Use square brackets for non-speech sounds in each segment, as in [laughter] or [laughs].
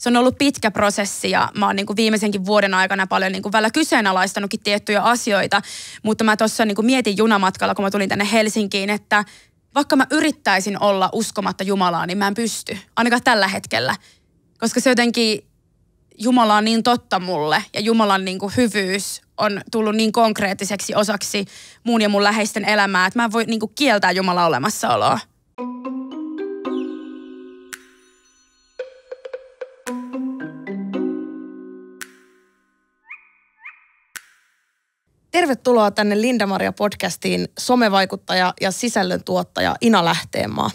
se on ollut pitkä prosessi ja mä oon niin kuin viimeisenkin vuoden aikana paljon niin kuin välillä kyseenalaistanutkin tiettyjä asioita, mutta mä tuossa niin mietin junamatkalla, kun mä tulin tänne Helsinkiin, että vaikka mä yrittäisin olla uskomatta Jumalaa, niin mä en pysty, ainakaan tällä hetkellä, koska se jotenkin Jumala on niin totta mulle ja Jumalan niin kuin hyvyys on tullut niin konkreettiseksi osaksi mun ja mun läheisten elämää, että mä en voi niin kuin kieltää Jumalan olemassaoloa. Tervetuloa tänne Lindamaria podcastiin somevaikuttaja ja sisällöntuottaja Ina Lähteenmaa.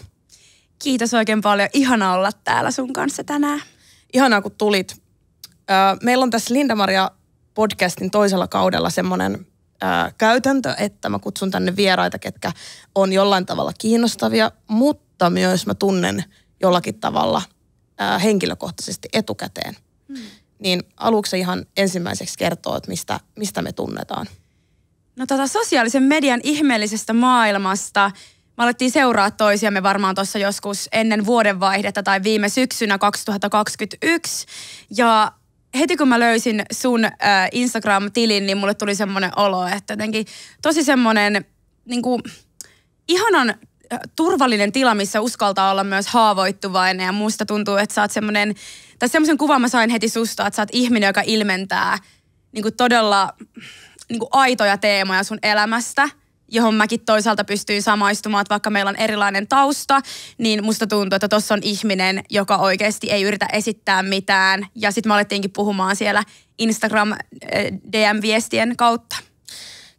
Kiitos oikein paljon. Ihana olla täällä sun kanssa tänään. Ihanaa, kun tulit. Meillä on tässä Lindamaria podcastin toisella kaudella semmoinen käytäntö, että mä kutsun tänne vieraita, ketkä on jollain tavalla kiinnostavia, mutta myös mä tunnen jollakin tavalla henkilökohtaisesti etukäteen. Hmm. Niin aluksi ihan ensimmäiseksi kertoo, että mistä, mistä me tunnetaan no tota sosiaalisen median ihmeellisestä maailmasta. Me alettiin seuraa toisiamme varmaan tuossa joskus ennen vuodenvaihdetta tai viime syksynä 2021. Ja heti kun mä löysin sun äh, Instagram-tilin, niin mulle tuli semmoinen olo, että jotenkin tosi semmoinen niin kuin, ihanan äh, turvallinen tila, missä uskaltaa olla myös haavoittuvainen ja musta tuntuu, että sä oot semmoinen, tai semmoisen kuvan mä sain heti susta, että sä oot ihminen, joka ilmentää niin kuin todella niin kuin aitoja teemoja sun elämästä, johon mäkin toisaalta pystyin samaistumaan, että vaikka meillä on erilainen tausta, niin musta tuntuu, että tuossa on ihminen, joka oikeasti ei yritä esittää mitään. Ja sitten me alettiinkin puhumaan siellä Instagram eh, DM-viestien kautta.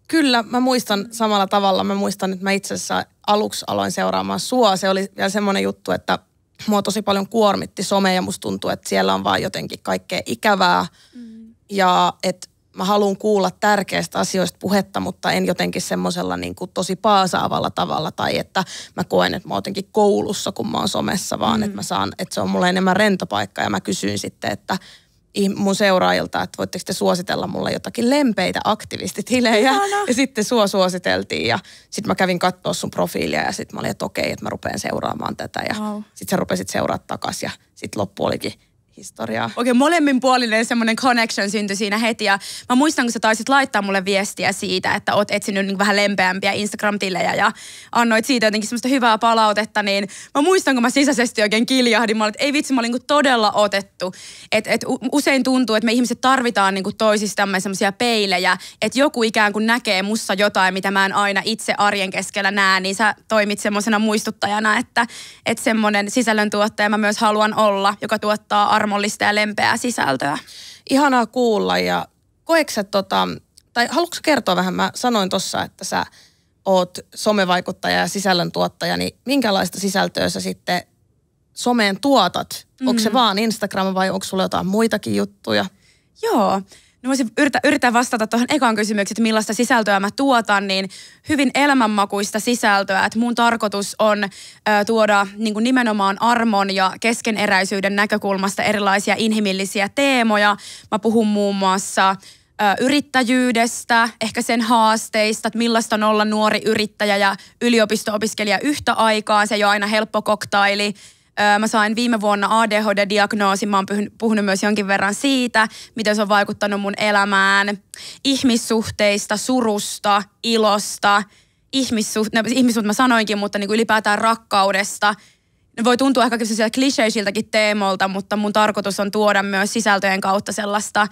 Kyllä, mä muistan samalla tavalla. Mä muistan, että mä itse asiassa aluksi aloin seuraamaan sua. Se oli vielä semmoinen juttu, että mua tosi paljon kuormitti some ja musta tuntuu, että siellä on vaan jotenkin kaikkea ikävää. Mm. Ja että mä haluan kuulla tärkeistä asioista puhetta, mutta en jotenkin semmoisella niin kuin tosi paasaavalla tavalla tai että mä koen, että mä oon jotenkin koulussa, kun mä oon somessa, vaan mm. että mä mm. saan, että se on mulle enemmän rentopaikka ja mä kysyin sitten, että mun seuraajilta, että voitteko te suositella mulle jotakin lempeitä aktivistitilejä. Ihana. Ja sitten sua suositeltiin ja sitten mä kävin katsoa sun profiilia ja sitten mä olin, että okei, että mä rupean seuraamaan tätä. Ja wow. sitten sä rupesit seuraamaan takaisin ja sitten loppu olikin – historiaa. Okei, okay, puolinen semmoinen connection syntyi siinä heti ja mä muistan, kun sä taisit laittaa mulle viestiä siitä, että oot etsinyt niin vähän lempeämpiä Instagram-tilejä ja annoit siitä jotenkin semmoista hyvää palautetta, niin mä muistan, kun mä sisäisesti oikein kiljahdin, mä olin, että ei vitsi, mä olin niin todella otettu. Et, et usein tuntuu, että me ihmiset tarvitaan niin kuin toisistamme semmoisia peilejä, että joku ikään kuin näkee mussa jotain, mitä mä en aina itse arjen keskellä näe, niin sä toimit semmoisena muistuttajana, että, että semmoinen sisällöntuottaja mä myös haluan olla, joka tuottaa arvoa armollista ja lempeää sisältöä. Ihanaa kuulla ja koeksä tota, tai haluatko kertoa vähän, mä sanoin tuossa, että sä oot somevaikuttaja ja sisällöntuottaja, niin minkälaista sisältöä sä sitten someen tuotat? Mm. Onko se vaan Instagram vai onko sulla jotain muitakin juttuja? Joo, No voisin yritä, yritän vastata tuohon ekaan kysymykseen, että millaista sisältöä mä tuotan, niin hyvin elämänmakuista sisältöä. Että mun tarkoitus on ö, tuoda niin kuin nimenomaan armon ja keskeneräisyyden näkökulmasta erilaisia inhimillisiä teemoja. Mä puhun muun muassa ö, yrittäjyydestä, ehkä sen haasteista, että millaista on olla nuori yrittäjä ja yliopisto-opiskelija yhtä aikaa. Se ei ole aina helppo koktaili Mä sain viime vuonna ADHD-diagnoosin. Mä oon puhunut myös jonkin verran siitä, miten se on vaikuttanut mun elämään, ihmissuhteista, surusta, ilosta, ihmissuht- no, ihmissuht mä sanoinkin, mutta niin kuin ylipäätään rakkaudesta. Ne voi tuntua ehkä kliseisiltäkin teemolta, mutta mun tarkoitus on tuoda myös sisältöjen kautta sellaista,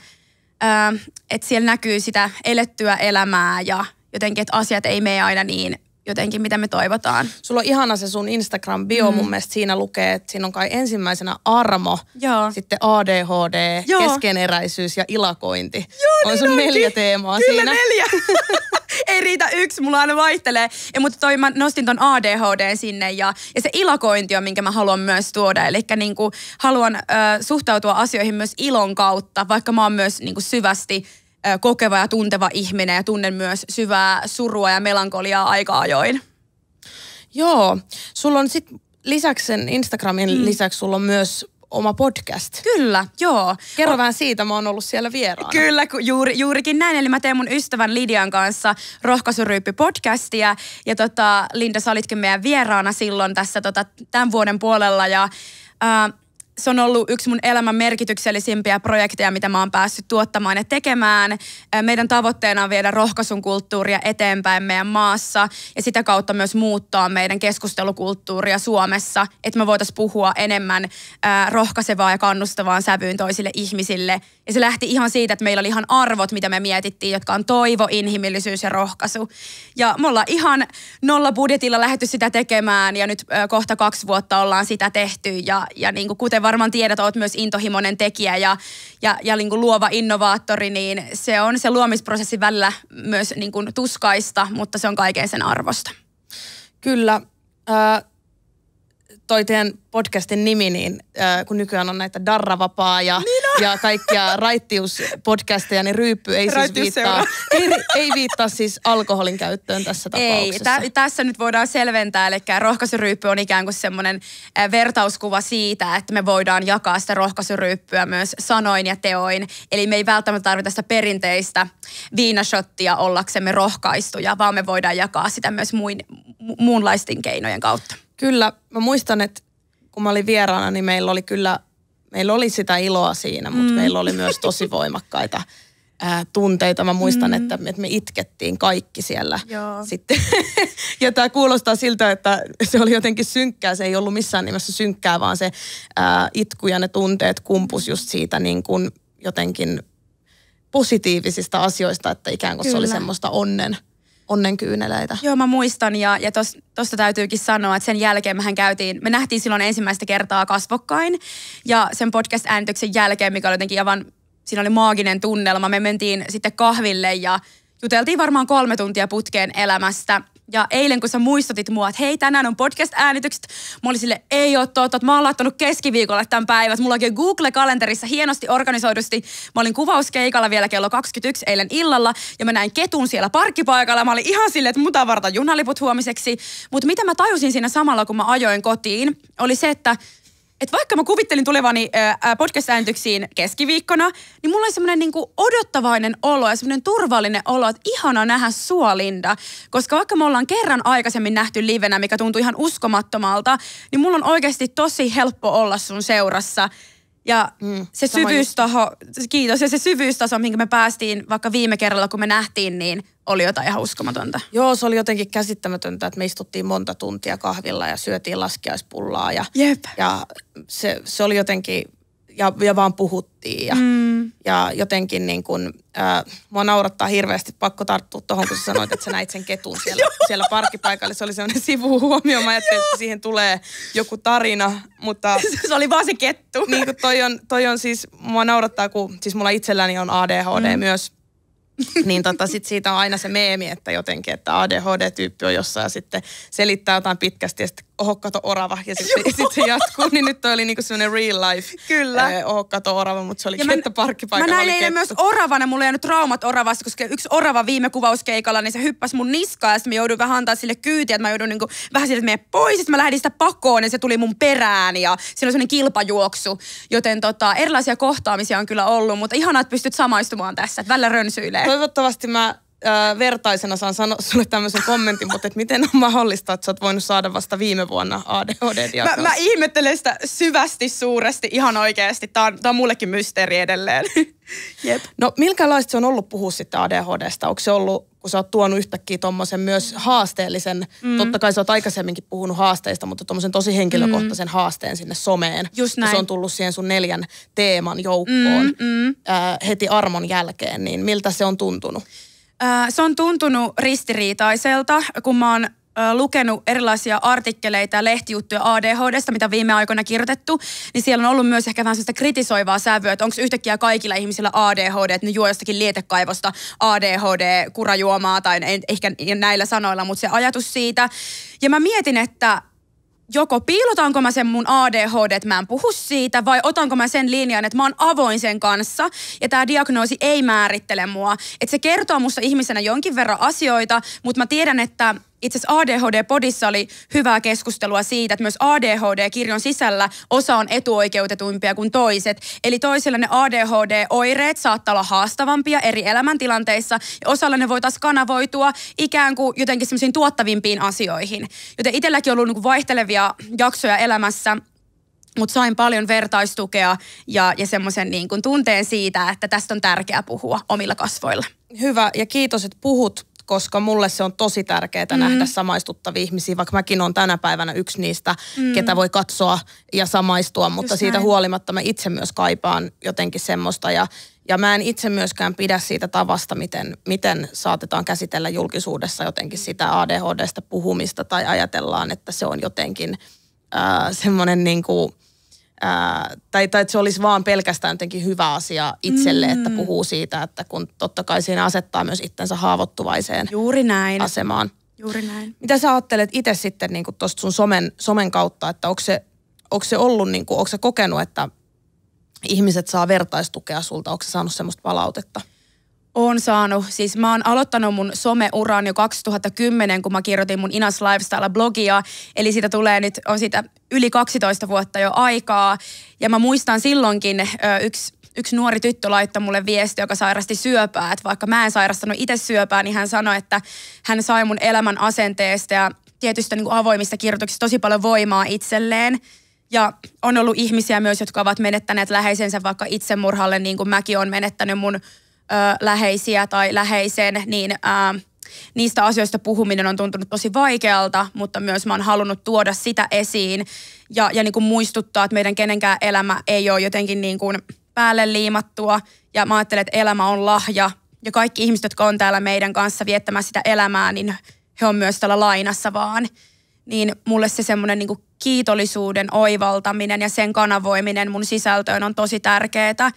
että siellä näkyy sitä elettyä elämää ja jotenkin, että asiat ei mene aina niin jotenkin, mitä me toivotaan. Sulla on ihana se sun Instagram-bio, mm. mun mielestä siinä lukee, että siinä on kai ensimmäisenä armo, Joo. sitten ADHD, Joo. keskeneräisyys ja ilakointi. Joo, on niin sun onkin. neljä teemaa Kyllä siinä. neljä. [laughs] Ei riitä yksi, mulla aina vaihtelee. Ja, mutta toi, mä nostin ton ADHD sinne ja, ja se ilakointi on, minkä mä haluan myös tuoda. Eli niin haluan ö, suhtautua asioihin myös ilon kautta, vaikka mä oon myös niin kuin syvästi kokeva ja tunteva ihminen ja tunnen myös syvää surua ja melankoliaa aika ajoin. Joo, sulla on sitten lisäksi sen Instagramin mm. lisäksi sulla on myös oma podcast. Kyllä, joo. Kerro o- vähän siitä, mä oon ollut siellä vieraana. Kyllä, ku, juuri, juurikin näin. Eli mä teen mun ystävän Lidian kanssa rohkaisuryyppi-podcastia. Ja tota, Linda, sä olitkin meidän vieraana silloin tässä tota, tämän vuoden puolella. Ja äh, se on ollut yksi mun elämän merkityksellisimpiä projekteja, mitä mä oon päässyt tuottamaan ja tekemään. Meidän tavoitteena on viedä rohkaisun kulttuuria eteenpäin meidän maassa ja sitä kautta myös muuttaa meidän keskustelukulttuuria Suomessa, että me voitaisiin puhua enemmän rohkaisevaa ja kannustavaan sävyyn toisille ihmisille – ja se lähti ihan siitä, että meillä oli ihan arvot, mitä me mietittiin, jotka on toivo, inhimillisyys ja rohkaisu. Ja me ollaan ihan nolla budjetilla lähdetty sitä tekemään ja nyt ö, kohta kaksi vuotta ollaan sitä tehty. Ja, ja niin kuin kuten varmaan tiedät, oot myös intohimoinen tekijä ja, ja, ja niin kuin luova innovaattori, niin se on se luomisprosessi välillä myös niin kuin tuskaista, mutta se on kaiken sen arvosta. Kyllä. Äh, toi teidän podcastin nimi, niin äh, kun nykyään on näitä Darravapaa ja, niin ja kaikkia raittiuspodcasteja, niin ryyppy ei siis viittaa, ei, ei viittaa siis alkoholin käyttöön tässä tapauksessa. Ei, tä, tässä nyt voidaan selventää, eli rohkaisuryyppy on ikään kuin semmoinen äh, vertauskuva siitä, että me voidaan jakaa sitä rohkaisuryyppyä myös sanoin ja teoin. Eli me ei välttämättä tarvita sitä perinteistä viinashottia ollaksemme rohkaistuja, vaan me voidaan jakaa sitä myös muin, mu- muunlaisten keinojen kautta. Kyllä, mä muistan, että kun mä olin vieraana, niin meillä oli kyllä, meillä oli sitä iloa siinä, mutta mm. meillä oli myös tosi voimakkaita ää, tunteita. Mä muistan, mm. että, että me itkettiin kaikki siellä Joo. sitten. [laughs] ja tämä kuulostaa siltä, että se oli jotenkin synkkää. Se ei ollut missään nimessä synkkää, vaan se ää, itku ja ne tunteet kumpus just siitä niin kuin jotenkin positiivisista asioista, että ikään kuin Kyllä. se oli semmoista onnen onnenkyyneleitä. Joo, mä muistan ja, ja tuosta täytyykin sanoa, että sen jälkeen mehän käytiin, me nähtiin silloin ensimmäistä kertaa kasvokkain ja sen podcast ääntöksen jälkeen, mikä oli jotenkin aivan, siinä oli maaginen tunnelma, me mentiin sitten kahville ja juteltiin varmaan kolme tuntia putkeen elämästä – ja eilen, kun sä muistutit mua, että hei, tänään on podcast-äänitykset, mä olin sille, ei ole totta, että mä oon laittanut keskiviikolle tämän päivän. Mulla onkin Google-kalenterissa hienosti organisoidusti. Mä olin kuvauskeikalla vielä kello 21 eilen illalla ja mä näin ketun siellä parkkipaikalla. Mä olin ihan silleen, että muta varata junaliput huomiseksi. Mutta mitä mä tajusin siinä samalla, kun mä ajoin kotiin, oli se, että että vaikka mä kuvittelin tulevani podcast-ääntyksiin keskiviikkona, niin mulla oli semmoinen niinku odottavainen olo ja semmoinen turvallinen olo, että ihana nähdä sua Linda. Koska vaikka me ollaan kerran aikaisemmin nähty livenä, mikä tuntui ihan uskomattomalta, niin mulla on oikeasti tosi helppo olla sun seurassa – ja mm, se syvyystaho, just. kiitos, ja se syvyystaso, minkä me päästiin vaikka viime kerralla, kun me nähtiin, niin oli jotain ihan uskomatonta. Joo, se oli jotenkin käsittämätöntä, että me istuttiin monta tuntia kahvilla ja syötiin laskiaispullaa. Ja, Jep. ja se, se oli jotenkin ja, ja vaan puhuttiin. Ja, mm. ja jotenkin niin kuin, äh, mua naurattaa hirveästi, pakko tarttua tuohon, kun sä sanoit, että sä näit sen ketun siellä, [laughs] siellä parkkipaikalla. Se oli sellainen sivuhuomio, mä ajattelin, että siihen tulee joku tarina, mutta... [laughs] se oli vaan se kettu. Niin kuin toi on, toi on siis, mua naurattaa, kun siis mulla itselläni on ADHD mm. myös. [laughs] niin tota, sit siitä on aina se meemi, että jotenkin, että ADHD-tyyppi on jossain ja sitten selittää jotain pitkästi ja sitten oho, kato orava. Ja sitten sit se jatkuu, niin nyt toi oli niinku semmoinen real life. Kyllä. Eh, oho, kato orava, mutta se oli ja kenttä parkkipaikalla. Mä näin eilen myös oravana, mulla ei nyt traumat oravasta, koska yksi orava viime kuvauskeikalla, niin se hyppäsi mun niskaan ja sitten mä jouduin vähän antaa sille kyytiä, että mä joudun niinku vähän sille, että pois, sitten mä lähdin sitä pakoon ja se tuli mun perään ja siinä oli semmoinen kilpajuoksu. Joten tota, erilaisia kohtaamisia on kyllä ollut, mutta ihanaa, että pystyt samaistumaan tässä, että välillä rönsyilee. Toivottavasti mä äh, vertaisena saan sanoa sulle tämmöisen kommentin, mutta että miten on mahdollista, että sä oot voinut saada vasta viime vuonna adhd mä, mä ihmettelen sitä syvästi, suuresti, ihan oikeasti. Tämä on, tää on mullekin mysteeri edelleen. [laughs] Jep. No milkälaista se on ollut puhua sitten ADHDsta? Onko se ollut, kun sä oot tuonut yhtäkkiä tuommoisen myös haasteellisen, mm. totta kai sä oot aikaisemminkin puhunut haasteista, mutta tuommoisen tosi henkilökohtaisen mm. haasteen sinne someen. Just näin. Ja se on tullut siihen sun neljän teeman joukkoon mm, mm. Ää, heti armon jälkeen, niin miltä se on tuntunut? Se on tuntunut ristiriitaiselta, kun mä oon lukenut erilaisia artikkeleita ja lehtijuttuja ADHDsta, mitä viime aikoina kirjoitettu, niin siellä on ollut myös ehkä vähän sellaista kritisoivaa sävyä, että onko yhtäkkiä kaikilla ihmisillä ADHD, että ne juo jostakin lietekaivosta ADHD-kurajuomaa tai ehkä näillä sanoilla, mutta se ajatus siitä. Ja mä mietin, että joko piilotanko mä sen mun ADHD, että mä en puhu siitä, vai otanko mä sen linjan, että mä oon avoin sen kanssa ja tämä diagnoosi ei määrittele mua. Että se kertoo musta ihmisenä jonkin verran asioita, mutta mä tiedän, että itse asiassa ADHD-podissa oli hyvää keskustelua siitä, että myös ADHD-kirjon sisällä osa on etuoikeutetuimpia kuin toiset. Eli toisilla ne ADHD-oireet saattaa olla haastavampia eri elämäntilanteissa ja osalla ne voitaisiin kanavoitua ikään kuin jotenkin semmoisiin tuottavimpiin asioihin. Joten itselläkin on ollut niin vaihtelevia jaksoja elämässä, mutta sain paljon vertaistukea ja, ja semmoisen niin tunteen siitä, että tästä on tärkeää puhua omilla kasvoilla. Hyvä ja kiitos, että puhut koska mulle se on tosi tärkeää mm. Mm-hmm. nähdä samaistuttavia ihmisiä, vaikka mäkin on tänä päivänä yksi niistä, mm. ketä voi katsoa ja samaistua, mutta Just siitä näin. huolimatta mä itse myös kaipaan jotenkin semmoista ja ja mä en itse myöskään pidä siitä tavasta, miten, miten saatetaan käsitellä julkisuudessa jotenkin sitä ADHDstä puhumista tai ajatellaan, että se on jotenkin äh, semmoinen niin kuin – Ää, tai, tai että se olisi vaan pelkästään jotenkin hyvä asia itselle, mm. että puhuu siitä, että kun totta kai siinä asettaa myös itsensä haavoittuvaiseen Juuri näin. asemaan. Juuri näin. Mitä sä ajattelet itse sitten niin tuosta sun somen, somen kautta, että onko se, onko se ollut, niin kuin, onko se kokenut, että ihmiset saa vertaistukea sulta, onko se saanut semmoista palautetta? on saanut, siis mä oon aloittanut mun someuran jo 2010, kun mä kirjoitin mun Inas Lifestyle-blogia, eli siitä tulee nyt, on siitä yli 12 vuotta jo aikaa, ja mä muistan silloinkin ö, yksi yksi nuori tyttö laittoi mulle viesti, joka sairasti syöpää. Että vaikka mä en sairastanut itse syöpää, niin hän sanoi, että hän sai mun elämän asenteesta ja tietystä niin kuin avoimista kirjoituksista tosi paljon voimaa itselleen. Ja on ollut ihmisiä myös, jotka ovat menettäneet läheisensä vaikka itsemurhalle, niin kuin mäkin olen menettänyt mun ö, läheisiä tai läheisen, niin ö, niistä asioista puhuminen on tuntunut tosi vaikealta, mutta myös mä oon halunnut tuoda sitä esiin ja, ja niin kuin muistuttaa, että meidän kenenkään elämä ei ole jotenkin niin kuin päälle liimattua. Ja mä ajattelen, että elämä on lahja ja kaikki ihmiset, jotka on täällä meidän kanssa viettämään sitä elämää, niin he on myös täällä lainassa vaan. Niin mulle se semmoinen niin kiitollisuuden oivaltaminen ja sen kanavoiminen mun sisältöön on tosi tärkeää.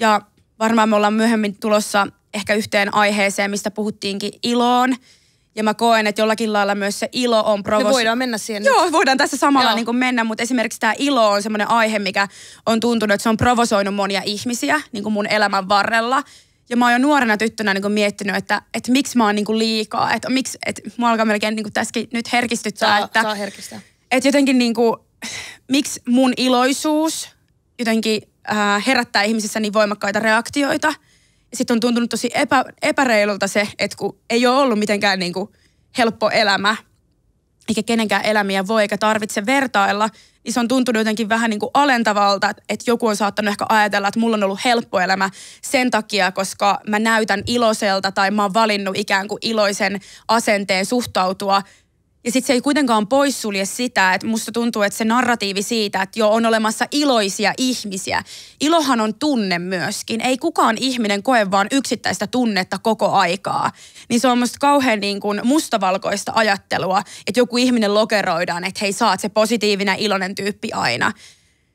Ja varmaan me ollaan myöhemmin tulossa ehkä yhteen aiheeseen, mistä puhuttiinkin iloon. Ja mä koen, että jollakin lailla myös se ilo on provos... Me voidaan mennä siihen Joo, voidaan tässä samalla niin kuin mennä, mutta esimerkiksi tämä ilo on semmoinen aihe, mikä on tuntunut, että se on provosoinut monia ihmisiä niin kuin mun elämän varrella. Ja mä oon jo nuorena tyttönä niin kuin miettinyt, että, että miksi mä oon niin kuin liikaa, että, miksi, että mua alkaa melkein niin kuin tässäkin nyt herkistyttää. Saa, että, saa herkistää. Että jotenkin niin kuin, miksi mun iloisuus jotenkin ää, herättää ihmisissä niin voimakkaita reaktioita. Sitten on tuntunut tosi epä, epäreilulta se, että kun ei ole ollut mitenkään niin kuin helppo elämä, eikä kenenkään elämiä voi eikä tarvitse vertailla, niin se on tuntunut jotenkin vähän niin kuin alentavalta, että joku on saattanut ehkä ajatella, että mulla on ollut helppo elämä sen takia, koska mä näytän iloiselta tai mä oon valinnut ikään kuin iloisen asenteen suhtautua ja sitten se ei kuitenkaan poissulje sitä, että musta tuntuu, että se narratiivi siitä, että jo on olemassa iloisia ihmisiä. Ilohan on tunne myöskin. Ei kukaan ihminen koe vaan yksittäistä tunnetta koko aikaa. Niin se on musta kauhean niin kuin mustavalkoista ajattelua, että joku ihminen lokeroidaan, että hei, saat se positiivinen, iloinen tyyppi aina.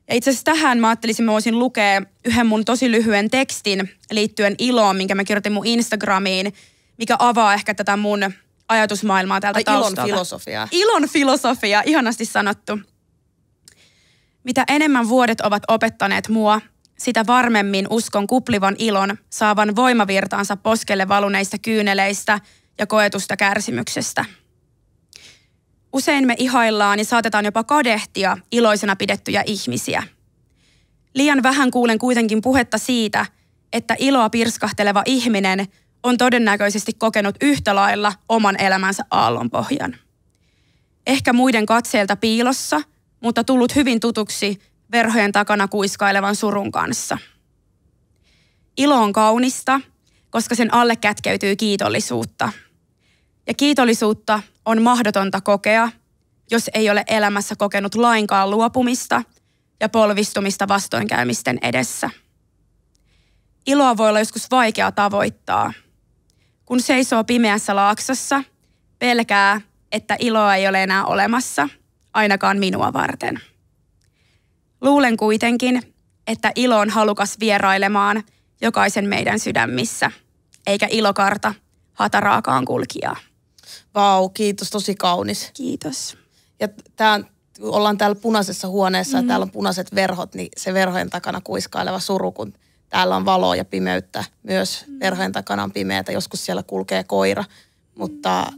Ja itse asiassa tähän mä ajattelisin, mä voisin lukea yhden mun tosi lyhyen tekstin liittyen iloon, minkä mä kirjoitin mun Instagramiin, mikä avaa ehkä tätä mun ajatusmaailmaa täältä Ai, taustalta. ilon filosofia. Ilon filosofia, ihanasti sanottu. Mitä enemmän vuodet ovat opettaneet mua, sitä varmemmin uskon kuplivan ilon saavan voimavirtaansa poskelle valuneista kyyneleistä ja koetusta kärsimyksestä. Usein me ihaillaan ja saatetaan jopa kadehtia iloisena pidettyjä ihmisiä. Liian vähän kuulen kuitenkin puhetta siitä, että iloa pirskahteleva ihminen – on todennäköisesti kokenut yhtä lailla oman elämänsä aallonpohjan. Ehkä muiden katseelta piilossa, mutta tullut hyvin tutuksi verhojen takana kuiskailevan surun kanssa. Ilo on kaunista, koska sen alle kätkeytyy kiitollisuutta. Ja kiitollisuutta on mahdotonta kokea, jos ei ole elämässä kokenut lainkaan luopumista ja polvistumista vastoinkäymisten edessä. Iloa voi olla joskus vaikea tavoittaa – kun seisoo pimeässä laaksossa, pelkää, että iloa ei ole enää olemassa, ainakaan minua varten. Luulen kuitenkin, että ilo on halukas vierailemaan jokaisen meidän sydämissä, eikä ilokarta hataraakaan kulkijaa. Vau, kiitos, tosi kaunis. Kiitos. Ja tää, ollaan täällä punaisessa huoneessa mm. ja täällä on punaiset verhot, niin se verhojen takana kuiskaileva suru, kun täällä on valoa ja pimeyttä. Myös perheen takana on pimeätä, joskus siellä kulkee koira, mutta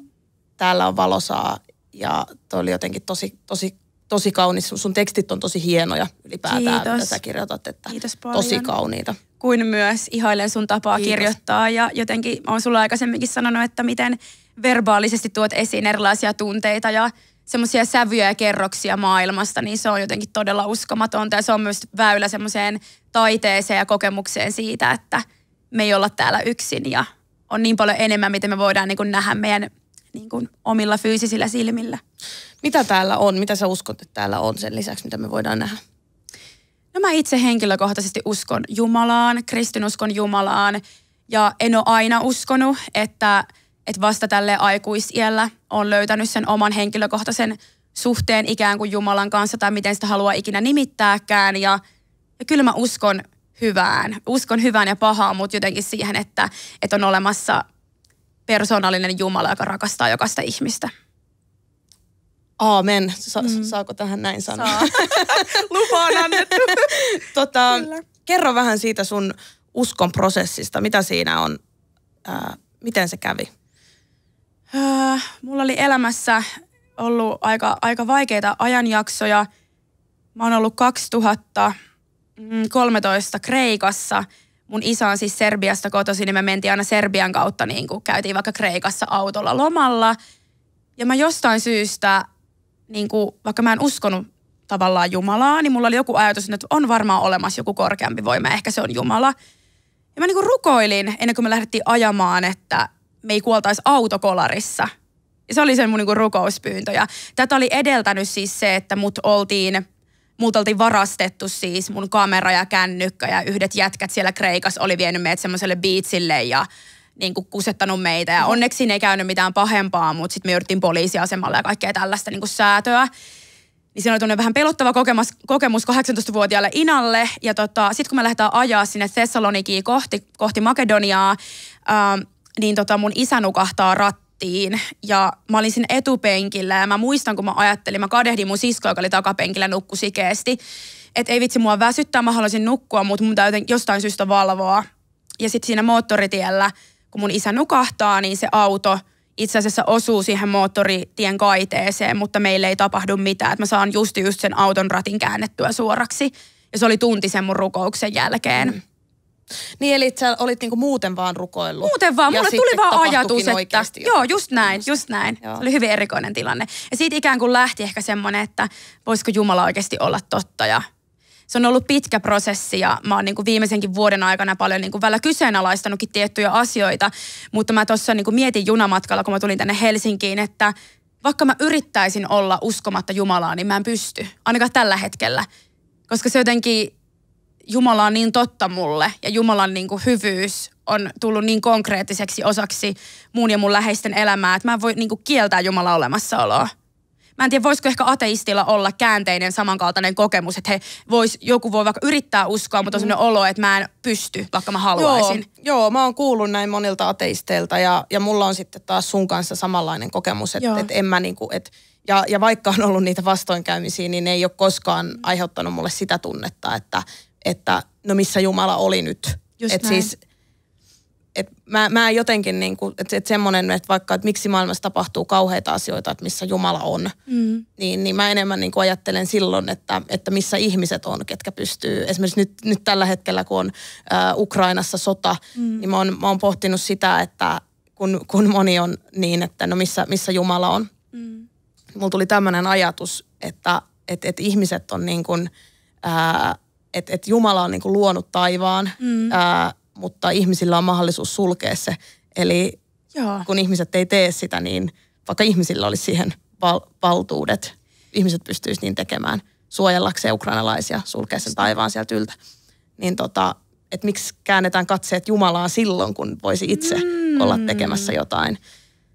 täällä on valosaa ja toi oli jotenkin tosi, tosi, tosi kaunis. Sun tekstit on tosi hienoja ylipäätään, Kiitos. mitä sä kirjoitat, että Kiitos paljon. tosi kauniita. Kuin myös ihailen sun tapaa Kiitos. kirjoittaa ja jotenkin on sulla aikaisemminkin sanonut, että miten verbaalisesti tuot esiin erilaisia tunteita ja semmoisia sävyjä ja kerroksia maailmasta, niin se on jotenkin todella uskomatonta. Ja se on myös väylä semmoiseen taiteeseen ja kokemukseen siitä, että me ei olla täällä yksin ja on niin paljon enemmän, miten me voidaan niin kuin nähdä meidän niin kuin omilla fyysisillä silmillä. Mitä täällä on? Mitä sä uskot, että täällä on sen lisäksi, mitä me voidaan nähdä? No mä itse henkilökohtaisesti uskon Jumalaan, kristinuskon Jumalaan ja en ole aina uskonut, että – että vasta tälle aikuisiellä on löytänyt sen oman henkilökohtaisen suhteen ikään kuin Jumalan kanssa tai miten sitä haluaa ikinä nimittääkään. Ja, ja kyllä mä uskon hyvään. Uskon hyvään ja pahaan, mutta jotenkin siihen, että, että on olemassa persoonallinen Jumala, joka rakastaa jokaista ihmistä. Aamen. Sa- mm. Saako tähän näin sanoa? Saa. [laughs] Lupa on annettu. [laughs] tota, kerro vähän siitä sun uskon prosessista. Mitä siinä on? Äh, miten se kävi? Äh, mulla oli elämässä ollut aika, aika vaikeita ajanjaksoja. Mä oon ollut 2013 Kreikassa. Mun isä on siis Serbiasta kotosi, niin me mentiin aina Serbian kautta, niin kun käytiin vaikka Kreikassa autolla lomalla. Ja mä jostain syystä, niin kun, vaikka mä en uskonut tavallaan Jumalaa, niin mulla oli joku ajatus, että on varmaan olemassa joku korkeampi voima, ehkä se on Jumala. Ja mä niin rukoilin ennen kuin me lähdettiin ajamaan, että me ei kuoltaisi autokolarissa. Se oli sen mun niinku rukouspyyntö. Ja tätä oli edeltänyt siis se, että mut oltiin, mut oltiin varastettu siis mun kamera ja kännykkä ja yhdet jätkät siellä Kreikassa oli vienyt meidät semmoiselle biitsille ja niin kuin kusettanut meitä. Ja onneksi siinä ei käynyt mitään pahempaa, mutta sitten me jouduttiin poliisiasemalle ja kaikkea tällaista niin kuin säätöä. Niin siinä oli vähän pelottava kokemus, kokemus 18-vuotiaalle Inalle. Ja tota, sitten kun me lähdetään ajaa sinne Thessalonikiin kohti, kohti Makedoniaa, ähm, niin tota mun isä nukahtaa rattiin ja mä olin siinä etupenkillä ja mä muistan, kun mä ajattelin, mä kadehdin mun siskoa, joka oli takapenkillä nukku sikeesti, että ei vitsi mua väsyttää, mä haluaisin nukkua, mutta mun täytyy jostain syystä valvoa. Ja sitten siinä moottoritiellä, kun mun isä nukahtaa, niin se auto itse asiassa osuu siihen moottoritien kaiteeseen, mutta meille ei tapahdu mitään. Että mä saan just just sen auton ratin käännettyä suoraksi. Ja se oli tunti sen mun rukouksen jälkeen. Mm. Niin eli sä olit niinku muuten vaan rukoillut. Muuten vaan, mulle tuli vaan ajatus, että joo, just näin, just näin. Joo. Se oli hyvin erikoinen tilanne. Ja siitä ikään kuin lähti ehkä semmoinen, että voisiko Jumala oikeasti olla totta ja se on ollut pitkä prosessi ja mä oon niin kuin viimeisenkin vuoden aikana paljon niin kuin välillä kyseenalaistanutkin tiettyjä asioita, mutta mä tuossa niin kuin mietin junamatkalla, kun mä tulin tänne Helsinkiin, että vaikka mä yrittäisin olla uskomatta Jumalaa, niin mä en pysty, ainakaan tällä hetkellä. Koska se jotenkin, Jumala on niin totta mulle ja Jumalan niin kuin hyvyys on tullut niin konkreettiseksi osaksi muun ja mun läheisten elämää, että mä en voi niin kuin kieltää Jumala olemassaoloa. Mä en tiedä, voisiko ehkä ateistilla olla käänteinen samankaltainen kokemus, että he vois, joku voi vaikka yrittää uskoa, mutta on sellainen olo, että mä en pysty, vaikka mä haluaisin. Joo, joo mä oon kuullut näin monilta ateisteilta ja, ja mulla on sitten taas sun kanssa samanlainen kokemus, että et en mä niinku, että ja, ja vaikka on ollut niitä vastoinkäymisiä, niin ne ei ole koskaan aiheuttanut mulle sitä tunnetta, että että no missä Jumala oli nyt. Just et näin. siis, et mä, mä jotenkin niin kuin, että et semmoinen, että vaikka, että miksi maailmassa tapahtuu kauheita asioita, että missä Jumala on, mm. niin, niin mä enemmän niin kuin ajattelen silloin, että, että missä ihmiset on, ketkä pystyy. Esimerkiksi nyt, nyt tällä hetkellä, kun on ä, äh, Ukrainassa sota, mm. niin mä oon, mä oon pohtinut sitä, että kun, kun moni on niin, että no missä, missä Jumala on. Mm. Mulla tuli tämmöinen ajatus, että et, et ihmiset on niin kuin, ää, äh, että et Jumala on niinku luonut taivaan, mm. ää, mutta ihmisillä on mahdollisuus sulkea se. Eli Joo. kun ihmiset ei tee sitä, niin vaikka ihmisillä olisi siihen val- valtuudet, ihmiset pystyisivät niin tekemään suojellakseen ukrainalaisia, sulkea sen taivaan sieltä yltä. Niin tota, että miksi käännetään katseet Jumalaa silloin, kun voisi itse mm. olla tekemässä jotain.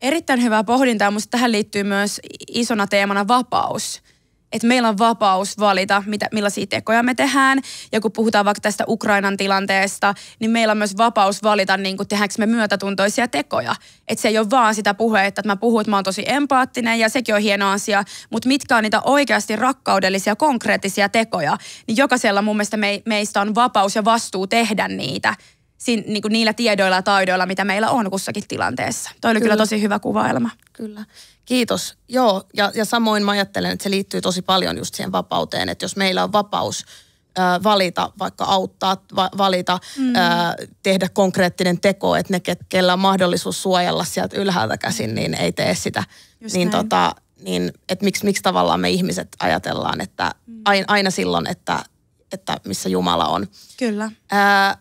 Erittäin hyvää pohdintaa, mutta tähän liittyy myös isona teemana vapaus että meillä on vapaus valita, mitä, millaisia tekoja me tehdään. Ja kun puhutaan vaikka tästä Ukrainan tilanteesta, niin meillä on myös vapaus valita, niin kuin tehdäänkö me myötätuntoisia tekoja. Että se ei ole vaan sitä puhetta, että mä puhun, että mä oon tosi empaattinen ja sekin on hieno asia, mutta mitkä on niitä oikeasti rakkaudellisia, konkreettisia tekoja, niin jokaisella mun mielestä me, meistä on vapaus ja vastuu tehdä niitä siin, niin kuin niillä tiedoilla ja taidoilla, mitä meillä on kussakin tilanteessa. Toi oli kyllä, kyllä tosi hyvä kuvailma. Kyllä. Kiitos. Joo, ja, ja samoin mä ajattelen, että se liittyy tosi paljon just siihen vapauteen, että jos meillä on vapaus ö, valita, vaikka auttaa, va, valita, mm. ö, tehdä konkreettinen teko, että ne, kellä on mahdollisuus suojella sieltä ylhäältä käsin, niin ei tee sitä. Just niin tota, niin että miksi, miksi tavallaan me ihmiset ajatellaan, että mm. aina, aina silloin, että, että missä Jumala on. Kyllä. Ää,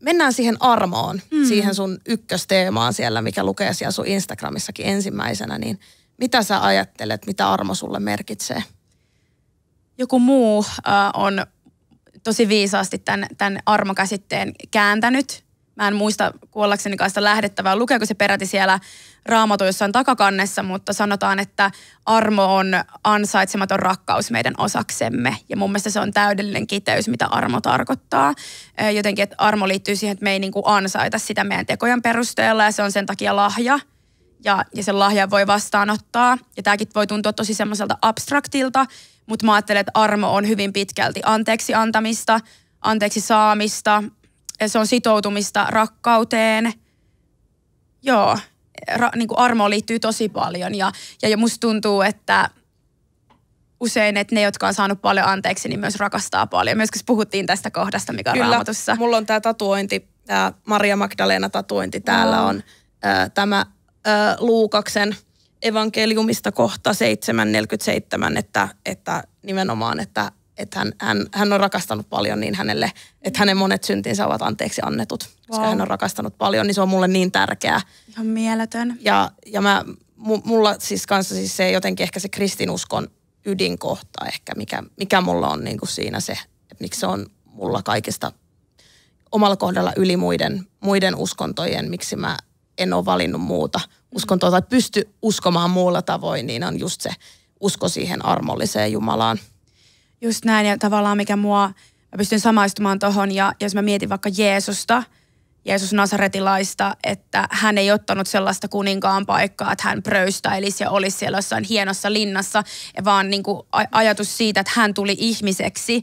mennään siihen armoon, mm. siihen sun ykkösteemaan siellä, mikä lukee siellä sun Instagramissakin ensimmäisenä, niin mitä sä ajattelet, mitä armo sulle merkitsee? Joku muu äh, on tosi viisaasti tämän, tämän armokäsitteen kääntänyt Mä en muista kuollakseni kanssa lähdettävää, lukeeko se peräti siellä raamatu jossain takakannessa, mutta sanotaan, että armo on ansaitsematon rakkaus meidän osaksemme. Ja mun mielestä se on täydellinen kiteys, mitä armo tarkoittaa. Jotenkin, että armo liittyy siihen, että me ei niin kuin ansaita sitä meidän tekojen perusteella ja se on sen takia lahja ja, ja sen lahjan voi vastaanottaa. Ja tämäkin voi tuntua tosi semmoiselta abstraktilta, mutta mä ajattelen, että armo on hyvin pitkälti anteeksi antamista, anteeksi saamista, se on sitoutumista rakkauteen. Joo, ra, niin kuin armo liittyy tosi paljon ja, ja, musta tuntuu, että usein, että ne, jotka on saanut paljon anteeksi, niin myös rakastaa paljon. kun puhuttiin tästä kohdasta, mikä on Kyllä, raamatussa. mulla on tämä tatuointi, tämä Maria Magdalena tatuointi täällä on äh, tämä äh, Luukaksen evankeliumista kohta 7.47, että, että nimenomaan, että että hän, hän, hän on rakastanut paljon, niin hänelle, että hänen monet syntinsä ovat anteeksi annetut. Wow. Koska hän on rakastanut paljon, niin se on mulle niin tärkeää. Ihan mieletön. Ja, ja mä, mulla siis kanssa siis se jotenkin ehkä se kristinuskon ydinkohta ehkä, mikä, mikä mulla on niin kuin siinä se, että miksi se on mulla kaikista omalla kohdalla yli muiden, muiden uskontojen, miksi mä en ole valinnut muuta mm. uskontoa tai pysty uskomaan muulla tavoin, niin on just se usko siihen armolliseen Jumalaan – Just näin ja tavallaan mikä mua, mä pystyn samaistumaan tohon ja jos mä mietin vaikka Jeesusta, Jeesus Nasaretilaista, että hän ei ottanut sellaista kuninkaan paikkaa, että hän pröystäilisi ja olisi siellä jossain hienossa linnassa, vaan niin kuin ajatus siitä, että hän tuli ihmiseksi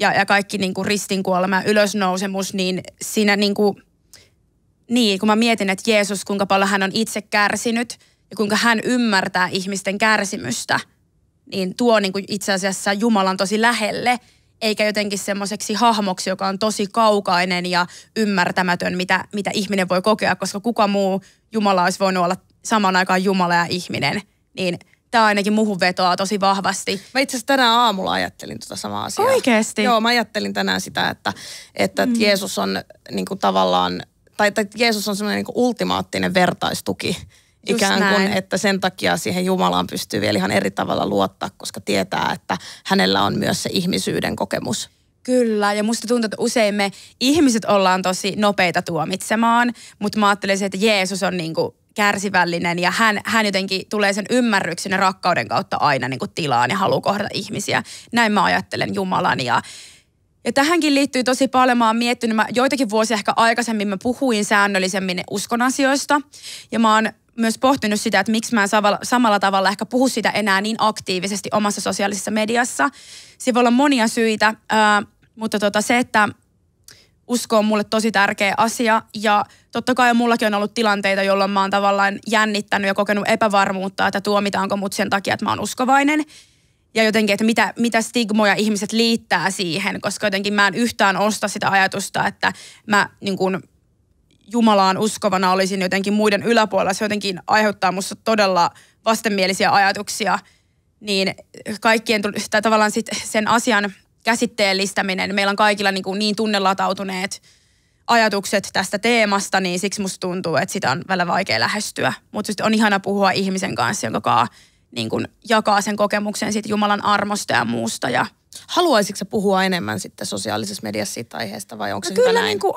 ja, ja kaikki niin kuin ristinkuolema ja ylösnousemus, niin siinä niin kuin, niin, kun mä mietin, että Jeesus, kuinka paljon hän on itse kärsinyt ja kuinka hän ymmärtää ihmisten kärsimystä – niin tuo niin kuin itse asiassa Jumalan tosi lähelle, eikä jotenkin semmoiseksi hahmoksi, joka on tosi kaukainen ja ymmärtämätön, mitä, mitä ihminen voi kokea, koska kuka muu Jumala olisi voinut olla saman aikaan Jumala ja ihminen. Niin tämä ainakin muhun vetoaa tosi vahvasti. Mä itse asiassa tänään aamulla ajattelin tuota samaa asiaa. Oikeesti? Joo, mä ajattelin tänään sitä, että, että mm. Jeesus on niin kuin tavallaan, tai, että Jeesus on semmoinen niin ultimaattinen vertaistuki ikään kuin, näin. että sen takia siihen Jumalaan pystyy vielä ihan eri tavalla luottaa, koska tietää, että hänellä on myös se ihmisyyden kokemus. Kyllä, ja musta tuntuu, että usein me ihmiset ollaan tosi nopeita tuomitsemaan, mutta mä se, että Jeesus on niinku kärsivällinen ja hän, hän jotenkin tulee sen ymmärryksen ja rakkauden kautta aina niinku tilaan ja haluaa kohdata ihmisiä. Näin mä ajattelen Jumalan ja ja tähänkin liittyy tosi paljon, mä oon miettinyt, mä joitakin vuosia ehkä aikaisemmin mä puhuin säännöllisemmin uskon asioista. Ja mä oon myös pohtinut sitä, että miksi mä en samalla tavalla ehkä puhu sitä enää niin aktiivisesti omassa sosiaalisessa mediassa. Siinä voi olla monia syitä, mutta tota se, että usko on mulle tosi tärkeä asia ja totta kai mullakin on ollut tilanteita, jolloin mä oon tavallaan jännittänyt ja kokenut epävarmuutta, että tuomitaanko mut sen takia, että mä oon uskovainen. Ja jotenkin, että mitä, mitä stigmoja ihmiset liittää siihen, koska jotenkin mä en yhtään osta sitä ajatusta, että mä niin kun, Jumalaan uskovana olisin jotenkin muiden yläpuolella, se jotenkin aiheuttaa musta todella vastenmielisiä ajatuksia, niin kaikkien, tai tavallaan sit sen asian käsitteellistäminen, meillä on kaikilla niin, kuin niin tunnelatautuneet ajatukset tästä teemasta, niin siksi musta tuntuu, että sitä on välillä vaikea lähestyä. Mutta on ihana puhua ihmisen kanssa, jonka niin kuin jakaa sen kokemuksen siitä Jumalan armosta ja muusta ja – Haluaisitko puhua enemmän sitten sosiaalisessa mediassa siitä aiheesta vai onko no se kyllä hyvä näin? Niin kuin,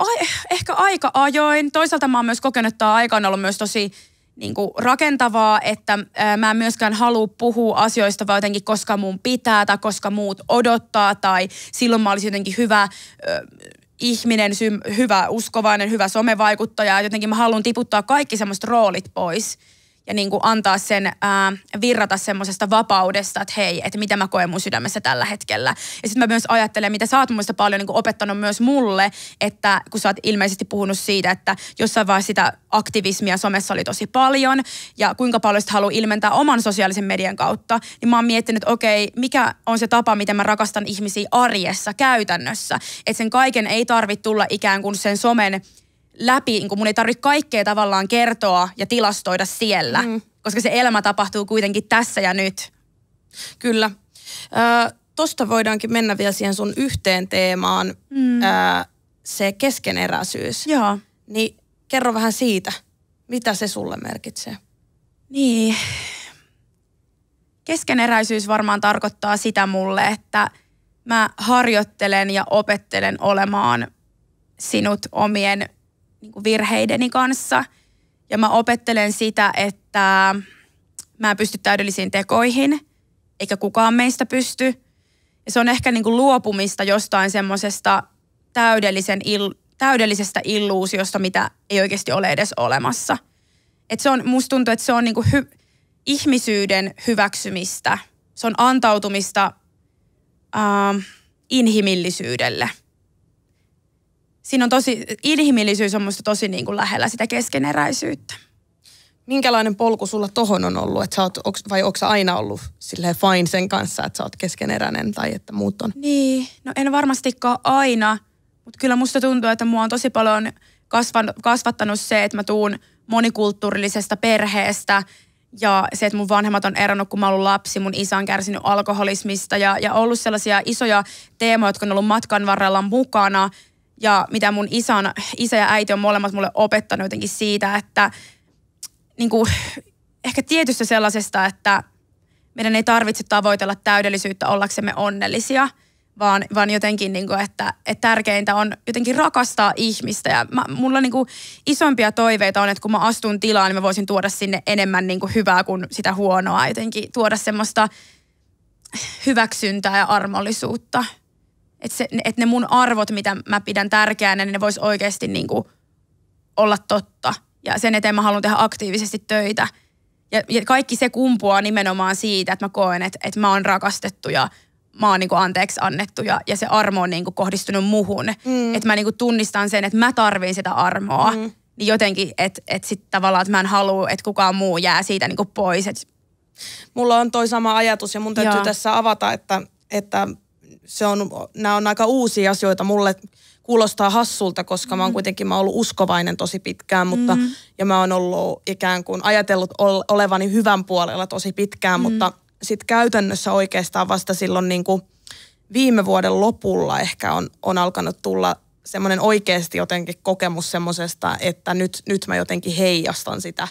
ehkä aika ajoin. Toisaalta mä oon myös kokenut, että tämä aika on ollut myös tosi niin kuin rakentavaa, että ää, mä en myöskään halua puhua asioista vaan jotenkin, koska mun pitää tai koska muut odottaa tai silloin mä olisin jotenkin hyvä ihminen, hyvä uskovainen, hyvä somevaikuttaja. Jotenkin mä haluan tiputtaa kaikki semmoiset roolit pois – ja niin kuin antaa sen ää, virrata semmoisesta vapaudesta, että hei, että mitä mä koen mun sydämessä tällä hetkellä. Ja sitten mä myös ajattelen, mitä sä oot muista paljon niin kuin opettanut myös mulle, että kun sä oot ilmeisesti puhunut siitä, että jossain vaiheessa sitä aktivismia somessa oli tosi paljon ja kuinka paljon sitä haluaa ilmentää oman sosiaalisen median kautta, niin mä oon miettinyt, että okei, mikä on se tapa, miten mä rakastan ihmisiä arjessa, käytännössä. Että sen kaiken ei tarvitse tulla ikään kuin sen somen läpi, niin kun mun ei tarvitse kaikkea tavallaan kertoa ja tilastoida siellä, mm. koska se elämä tapahtuu kuitenkin tässä ja nyt. Kyllä. Ö, äh, tosta voidaankin mennä vielä siihen sun yhteen teemaan, mm. ö, äh, se keskeneräisyys. Joo. Niin kerro vähän siitä, mitä se sulle merkitsee? Niin. Keskeneräisyys varmaan tarkoittaa sitä mulle, että mä harjoittelen ja opettelen olemaan sinut omien niin kuin virheideni kanssa. Ja mä opettelen sitä, että mä en pysty täydellisiin tekoihin, eikä kukaan meistä pysty. Ja se on ehkä niin kuin luopumista jostain semmoisesta täydellisen il- täydellisestä illuusiosta, mitä ei oikeasti ole edes olemassa. Et se on, musta tuntuu, että se on kuin niinku hy- ihmisyyden hyväksymistä. Se on antautumista uh, inhimillisyydelle – siinä on tosi, inhimillisyys on musta tosi niin kuin lähellä sitä keskeneräisyyttä. Minkälainen polku sulla tohon on ollut? Että sä oot, vai onko sä aina ollut sille fine sen kanssa, että sä oot keskeneräinen tai että muut on? Niin, no en varmastikaan aina, mutta kyllä musta tuntuu, että mua on tosi paljon kasvan, kasvattanut se, että mä tuun monikulttuurillisesta perheestä ja se, että mun vanhemmat on eronnut, kun mä ollut lapsi, mun isä on kärsinyt alkoholismista ja, ja ollut sellaisia isoja teemoja, jotka on ollut matkan varrella mukana – ja mitä mun isän, isä ja äiti on molemmat mulle opettanut jotenkin siitä, että niin kuin, ehkä tietystä sellaisesta, että meidän ei tarvitse tavoitella täydellisyyttä ollaksemme onnellisia, vaan, vaan jotenkin, niin kuin, että, että tärkeintä on jotenkin rakastaa ihmistä. Ja mä, mulla niin kuin, isompia toiveita on, että kun mä astun tilaan, niin mä voisin tuoda sinne enemmän niin kuin, hyvää kuin sitä huonoa. Jotenkin tuoda semmoista hyväksyntää ja armollisuutta. Että, se, ne mun arvot, mitä mä pidän tärkeänä, niin ne vois oikeasti niin kuin olla totta. Ja sen eteen mä haluan tehdä aktiivisesti töitä. Ja, ja kaikki se kumpuaa nimenomaan siitä, että mä koen, että, että mä oon rakastettu ja mä oon niinku anteeksi annettu ja, ja se armo on niinku kohdistunut muhun. Mm. Että mä niinku tunnistan sen, että mä tarvin sitä armoa. Mm. Niin jotenkin, että et sitten tavallaan, että mä en halua, että kukaan muu jää siitä niinku pois. Et... Mulla on toi sama ajatus ja mun täytyy Joo. tässä avata, että, että se on, nämä on aika uusia asioita mulle, kuulostaa hassulta, koska mm. mä oon mm. kuitenkin mä oon ollut uskovainen tosi pitkään, mutta, mm. ja mä oon ollut ikään kuin ajatellut olevani hyvän puolella tosi pitkään, mm. mutta sitten käytännössä oikeastaan vasta silloin niin kuin viime vuoden lopulla ehkä on, on alkanut tulla semmoinen oikeasti jotenkin kokemus semmoisesta, että nyt, nyt mä jotenkin heijastan sitä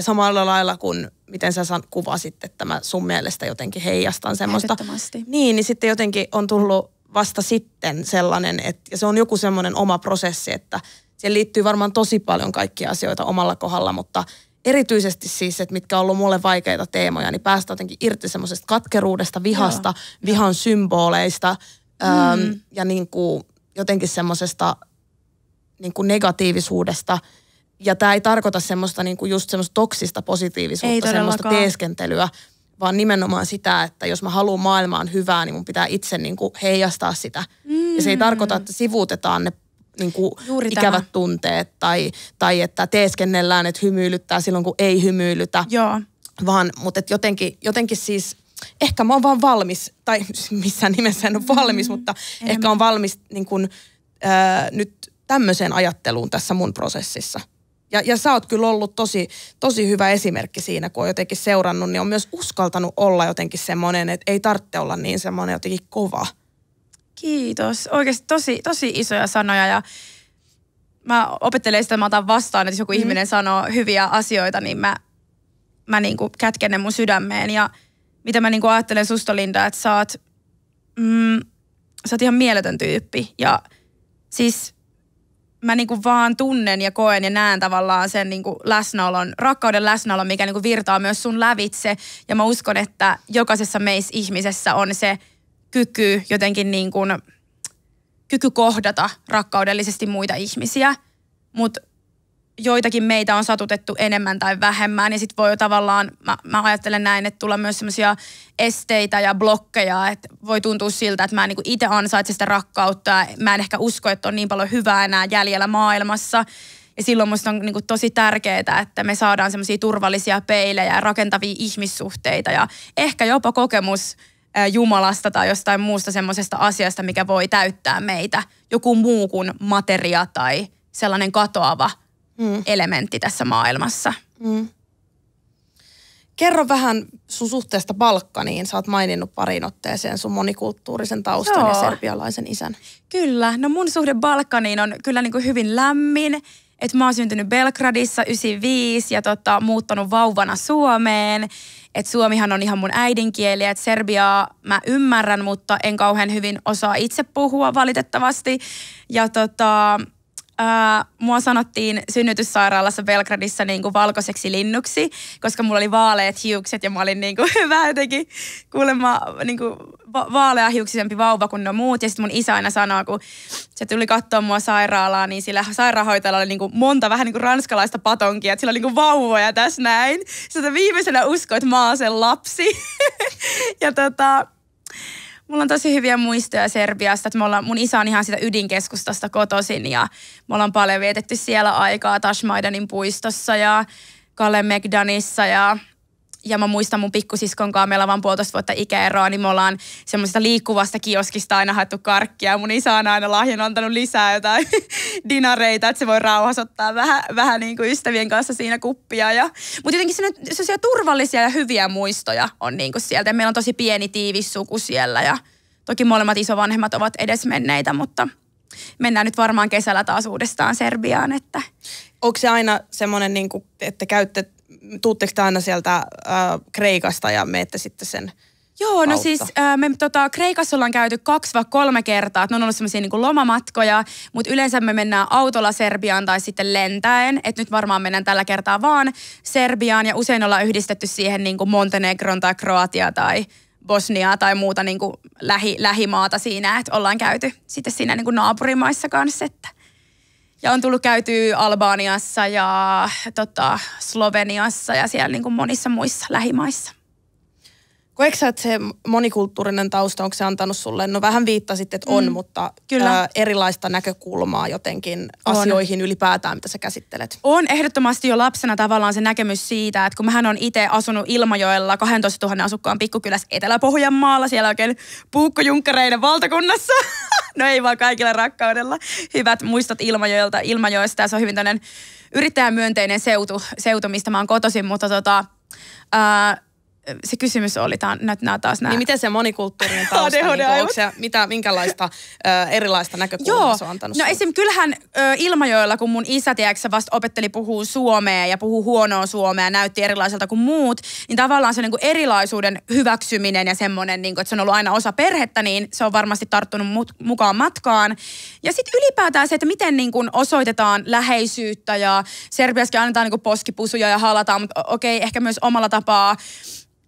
samalla lailla kuin miten sä kuvasit, että mä sun mielestä jotenkin heijastan semmoista. Niin, niin sitten jotenkin on tullut vasta sitten sellainen, että ja se on joku semmoinen oma prosessi, että siihen liittyy varmaan tosi paljon kaikkia asioita omalla kohdalla, mutta erityisesti siis, että mitkä on ollut mulle vaikeita teemoja, niin päästä jotenkin irti semmoisesta katkeruudesta, vihasta, Joo. vihan symboleista mm. äm, ja niin kuin jotenkin semmoisesta niin kuin negatiivisuudesta – ja tämä ei tarkoita semmoista niinku just semmoista toksista positiivisuutta, semmoista teeskentelyä, vaan nimenomaan sitä, että jos mä haluan maailmaan hyvää, niin mun pitää itse niinku heijastaa sitä. Mm. Ja se ei mm. tarkoita, että sivuutetaan ne niinku ikävät tämä. tunteet tai, tai että teeskennellään, että hymyilyttää silloin, kun ei hymyilytä. Joo. Vaan, mutta et jotenkin, jotenkin siis, ehkä mä oon vaan valmis, tai [laughs] missään nimessä en ole valmis, mm, mutta enemmän. ehkä on valmis niin kun, äh, nyt tämmöiseen ajatteluun tässä mun prosessissa. Ja, ja sä oot kyllä ollut tosi, tosi hyvä esimerkki siinä, kun on jotenkin seurannut, niin on myös uskaltanut olla jotenkin semmoinen, että ei tarvitse olla niin semmoinen jotenkin kova. Kiitos. Oikeasti tosi, tosi isoja sanoja ja mä opettelen sitä, mä otan vastaan, että jos joku mm. ihminen sanoo hyviä asioita, niin mä, mä niin kuin kätken ne mun sydämeen. Ja mitä mä niin kuin ajattelen susta, Linda, että sä oot, mm, sä oot ihan mieletön tyyppi. Ja siis mä niinku vaan tunnen ja koen ja näen tavallaan sen niinku läsnäolon, rakkauden läsnäolon, mikä niinku virtaa myös sun lävitse. Ja mä uskon, että jokaisessa meissä ihmisessä on se kyky jotenkin niinku, kyky kohdata rakkaudellisesti muita ihmisiä. Mutta joitakin meitä on satutettu enemmän tai vähemmän. Ja sitten voi tavallaan, mä, mä ajattelen näin, että tulla myös semmoisia esteitä ja blokkeja. Että voi tuntua siltä, että mä en niinku itse ansaitse sitä rakkautta. Mä en ehkä usko, että on niin paljon hyvää enää jäljellä maailmassa. Ja silloin musta on niinku tosi tärkeää, että me saadaan semmoisia turvallisia peilejä ja rakentavia ihmissuhteita. Ja ehkä jopa kokemus Jumalasta tai jostain muusta semmoisesta asiasta, mikä voi täyttää meitä. Joku muu kuin materia tai sellainen katoava – mm. elementti tässä maailmassa. Mm. Kerro vähän sun suhteesta Balkaniin. Sä oot maininnut parin otteeseen sun monikulttuurisen taustan Joo. ja serbialaisen isän. Kyllä. No mun suhde Balkaniin on kyllä niin kuin hyvin lämmin. Että mä oon syntynyt Belgradissa 95 ja tota, muuttanut vauvana Suomeen. Et suomihan on ihan mun äidinkieli, että serbiaa mä ymmärrän, mutta en kauhean hyvin osaa itse puhua valitettavasti. Ja tota, mua sanottiin synnytyssairaalassa Belgradissa niin kuin valkoiseksi linnuksi, koska mulla oli vaaleat hiukset ja mä olin niin kuin [laughs] hyvä jotenkin kuulemma niin kuin va- hiuksisempi vauva kuin ne muut. Ja sitten mun isä aina sanoo, kun se tuli katsoa mua sairaalaa, niin sillä sairaanhoitajalla oli niin kuin monta vähän niin kuin ranskalaista patonkia, että sillä oli niin kuin vauvoja tässä näin. Sitten viimeisenä uskoit, että mä oon sen lapsi. [laughs] ja tota, Mulla on tosi hyviä muistoja Serbiasta, että me ollaan, mun isä on ihan sitä ydinkeskustasta kotoisin ja me ollaan paljon vietetty siellä aikaa Tashmaidanin puistossa ja Megdanissa ja ja mä muistan mun pikkusiskon kanssa, meillä on vaan puolitoista vuotta ikäeroa, niin me ollaan semmoisesta liikkuvasta kioskista aina haettu karkkia. Mun isä on aina lahjan antanut lisää jotain [laughs] dinareita, että se voi rauhassa ottaa vähän, vähän niin kuin ystävien kanssa siinä kuppia. Ja, mutta jotenkin sellaisia turvallisia ja hyviä muistoja on niin kuin sieltä. Ja meillä on tosi pieni tiivis suku siellä ja toki molemmat isovanhemmat ovat edesmenneitä, mutta mennään nyt varmaan kesällä taas uudestaan Serbiaan. Että. Onko se aina semmoinen, niin kuin, että käytte tuutteko te aina sieltä äh, Kreikasta ja menette sitten sen Joo, no kautta. no siis äh, me tota, Kreikassa ollaan käyty kaksi vai kolme kertaa, että ne on ollut semmoisia niin lomamatkoja, mutta yleensä me mennään autolla Serbiaan tai sitten lentäen, että nyt varmaan mennään tällä kertaa vaan Serbiaan ja usein ollaan yhdistetty siihen niin kuin Montenegron tai Kroatia tai Bosniaa tai muuta niin kuin lähi, lähimaata siinä, että ollaan käyty sitten siinä niin kuin naapurimaissa kanssa, että ja on tullut käytyä Albaaniassa ja tota, Sloveniassa ja siellä niin kuin monissa muissa lähimaissa. Koetko sä, että se monikulttuurinen tausta, onko se antanut sulle, no vähän viittasit, että on, mm, mutta kyllä. Ää, erilaista näkökulmaa jotenkin on. asioihin ylipäätään, mitä sä käsittelet? On ehdottomasti jo lapsena tavallaan se näkemys siitä, että kun mähän on itse asunut Ilmajoella 12 000 asukkaan pikkukylässä Etelä-Pohjanmaalla, siellä oikein puukkojunkkareiden valtakunnassa. [laughs] no ei vaan kaikilla rakkaudella. Hyvät muistot Ilmajoelta, Ilmajoesta ja se on hyvin tämmöinen yrittäjämyönteinen seutu, seutu, mistä mä oon kotoisin, mutta tota, ää, se kysymys oli, tämä näyttää taas nämä... Niin miten se monikulttuurinen [laughs] tausta, niin onko se, mitä, minkälaista ö, erilaista näkökulmaa Joo. se on antanut No esim. kyllähän ö, Ilmajoella, kun mun isä, tiedätkö, vasta opetteli puhuu suomea ja puhuu huonoa suomea ja näytti erilaiselta kuin muut, niin tavallaan se niin kuin erilaisuuden hyväksyminen ja semmoinen, niin kuin, että se on ollut aina osa perhettä, niin se on varmasti tarttunut mut, mukaan matkaan. Ja sitten ylipäätään se, että miten niin kuin osoitetaan läheisyyttä ja Serbiaskin annetaan niin kuin poskipusuja ja halataan, mutta okei, okay, ehkä myös omalla tapaa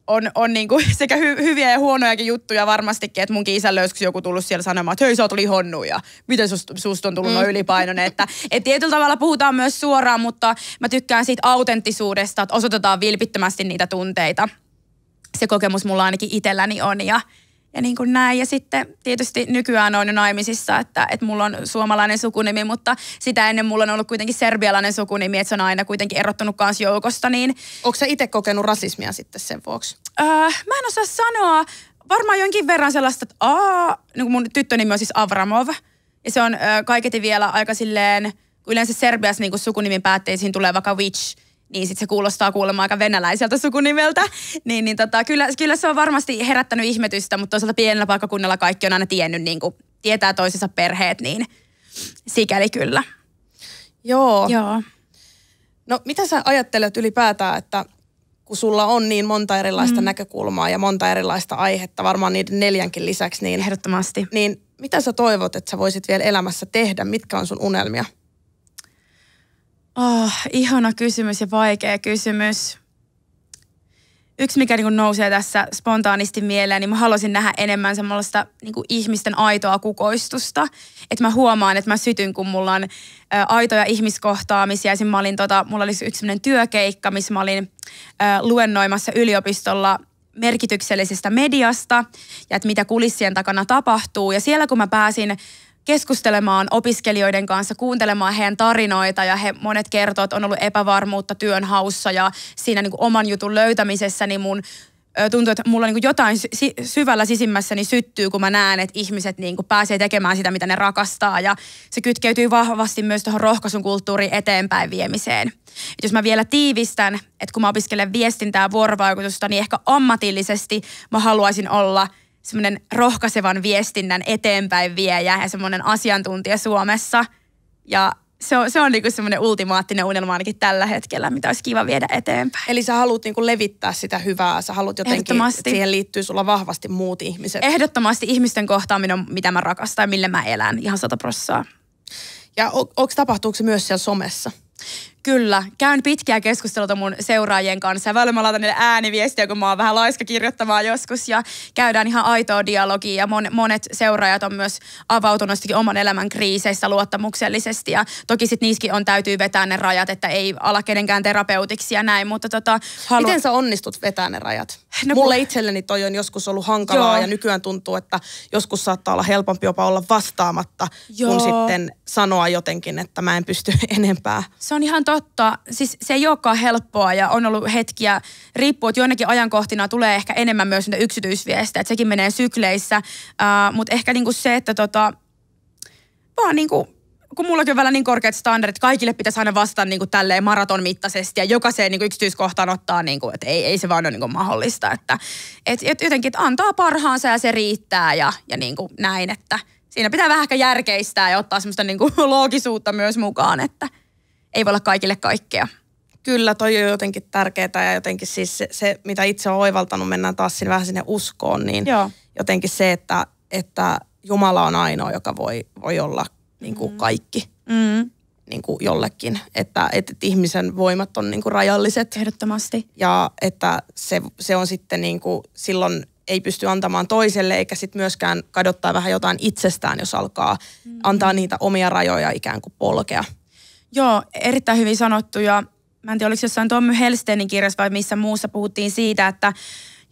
on, on niinku [laughs] sekä hy, hyviä ja huonojakin juttuja varmastikin, että munkin isän löysikö joku tullut siellä sanomaan, että hei sä oot lihonnu ja miten susta sust on tullut mm. noin ylipainoinen. Että et tietyllä tavalla puhutaan myös suoraan, mutta mä tykkään siitä autenttisuudesta, että osoitetaan vilpittömästi niitä tunteita. Se kokemus mulla ainakin itselläni on ja ja niin kuin näin. Ja sitten tietysti nykyään on jo naimisissa, että, että mulla on suomalainen sukunimi, mutta sitä ennen mulla on ollut kuitenkin serbialainen sukunimi, että se on aina kuitenkin erottunut kanssa joukosta. Niin... Onko se itse kokenut rasismia sitten sen vuoksi? Öö, mä en osaa sanoa. Varmaan jonkin verran sellaista, että aa, niin mun tyttönimi on siis Avramov. Ja se on öö, kaiketi vielä aika silleen, yleensä Serbiassa niin sukunimin päätteisiin tulee vaikka witch – niin sit se kuulostaa kuulemma aika venäläiseltä sukunimeltä. Niin, niin tota, kyllä, kyllä se on varmasti herättänyt ihmetystä, mutta toisaalta pienellä paikkakunnalla kaikki on aina tiennyt, niin kuin tietää toisensa perheet, niin sikäli kyllä. Joo. Joo. No mitä sä ajattelet ylipäätään, että kun sulla on niin monta erilaista mm. näkökulmaa ja monta erilaista aihetta, varmaan niiden neljänkin lisäksi, niin... Ehdottomasti. Niin mitä sä toivot, että sä voisit vielä elämässä tehdä? Mitkä on sun unelmia? Oh, ihana kysymys ja vaikea kysymys. Yksi, mikä niin nousee tässä spontaanisti mieleen, niin mä haluaisin nähdä enemmän semmoista niin ihmisten aitoa kukoistusta. Että mä huomaan, että mä sytyn, kun mulla on ä, aitoja ihmiskohtaamisia. Esimerkiksi Mä olin, tota, mulla oli yksi sellainen työkeikka, missä mä olin ä, luennoimassa yliopistolla merkityksellisestä mediasta ja että mitä kulissien takana tapahtuu. Ja siellä kun mä pääsin keskustelemaan opiskelijoiden kanssa, kuuntelemaan heidän tarinoita ja he monet kertovat, että on ollut epävarmuutta työnhaussa ja siinä niin kuin oman jutun löytämisessä, niin mun tuntuu, että mulla niin kuin jotain sy- syvällä sisimmässäni syttyy, kun mä näen, että ihmiset niin kuin pääsee tekemään sitä, mitä ne rakastaa. Ja se kytkeytyy vahvasti myös tuohon rohkaisun kulttuuriin eteenpäin viemiseen. Et jos mä vielä tiivistän, että kun mä opiskelen viestintää vuorovaikutusta, niin ehkä ammatillisesti mä haluaisin olla – semmoinen rohkaisevan viestinnän eteenpäin viejä ja semmoinen asiantuntija Suomessa. Ja se on, se on niinku semmoinen ultimaattinen unelma ainakin tällä hetkellä, mitä olisi kiva viedä eteenpäin. Eli sä haluat niinku levittää sitä hyvää, sä haluat jotenkin, että siihen liittyy sulla vahvasti muut ihmiset. Ehdottomasti ihmisten kohtaaminen on mitä mä rakastan ja millä mä elän, ihan sata prossaa. Ja on, onko tapahtuuko se myös siellä somessa? Kyllä, käyn pitkiä keskusteluita mun seuraajien kanssa ja välillä mä laitan niille ääniviestiä, kun mä oon vähän laiska kirjoittamaan joskus ja käydään ihan aitoa dialogia ja mon, monet seuraajat on myös avautunut oman elämän kriiseistä luottamuksellisesti ja toki sit niissäkin on täytyy vetää ne rajat, että ei ala kenenkään terapeutiksi ja näin, mutta tota... Halu... Miten sä onnistut vetää ne rajat? No, Mulle kun... itselleni toi on joskus ollut hankalaa Joo. ja nykyään tuntuu, että joskus saattaa olla helpompi jopa olla vastaamatta, Joo. kun sitten sanoa jotenkin, että mä en pysty [laughs] enempää. Se on ihan to- totta. Siis se ei olekaan helppoa ja on ollut hetkiä, riippuu, että joinakin ajankohtina tulee ehkä enemmän myös niitä yksityisviestejä, että sekin menee sykleissä. Uh, Mutta ehkä niinku se, että tota, vaan niinku kun mullakin on vielä niin korkeat standardit, kaikille pitäisi aina vastata niinku tälleen maraton mittaisesti ja jokaiseen niin yksityiskohtaan ottaa, niinku että ei, ei se vaan ole niin mahdollista. Että, et, et jotenkin, et antaa parhaansa ja se riittää ja, ja niinku näin, että siinä pitää vähän ehkä järkeistää ja ottaa semmoista niinku loogisuutta myös mukaan, että – ei voi olla kaikille kaikkea. Kyllä, toi on jotenkin tärkeää ja jotenkin siis se, se mitä itse on oivaltanut, mennään taas sinne, vähän sinne uskoon, niin Joo. jotenkin se, että, että Jumala on ainoa, joka voi, voi olla niin kuin mm. kaikki mm. Niin kuin jollekin. Että, että ihmisen voimat on niin kuin rajalliset. Ehdottomasti. Ja että se, se on sitten niin kuin, silloin ei pysty antamaan toiselle, eikä sitten myöskään kadottaa vähän jotain itsestään, jos alkaa mm. antaa niitä omia rajoja ikään kuin polkea. Joo, erittäin hyvin sanottu ja mä en tiedä oliko jossain Tommy Helsteinin kirjassa vai missä muussa puhuttiin siitä, että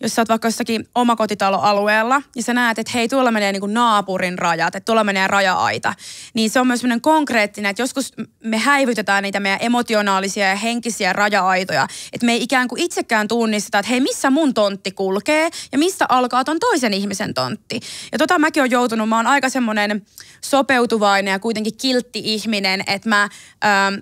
jos sä oot vaikka jossakin omakotitaloalueella ja niin sä näet, että hei, tuolla menee niin kuin naapurin rajat, että tuolla menee raja-aita, niin se on myös sellainen konkreettinen, että joskus me häivytetään niitä meidän emotionaalisia ja henkisiä raja-aitoja, että me ei ikään kuin itsekään tunnisteta, että hei, missä mun tontti kulkee ja mistä alkaa ton toisen ihmisen tontti. Ja tota mäkin on joutunut, mä oon aika semmoinen sopeutuvainen ja kuitenkin kiltti ihminen, että mä... Ähm,